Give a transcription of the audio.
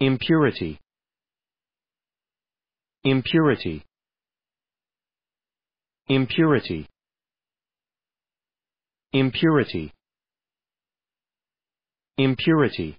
Impurity. Impurity. Impurity. Impurity. Impurity.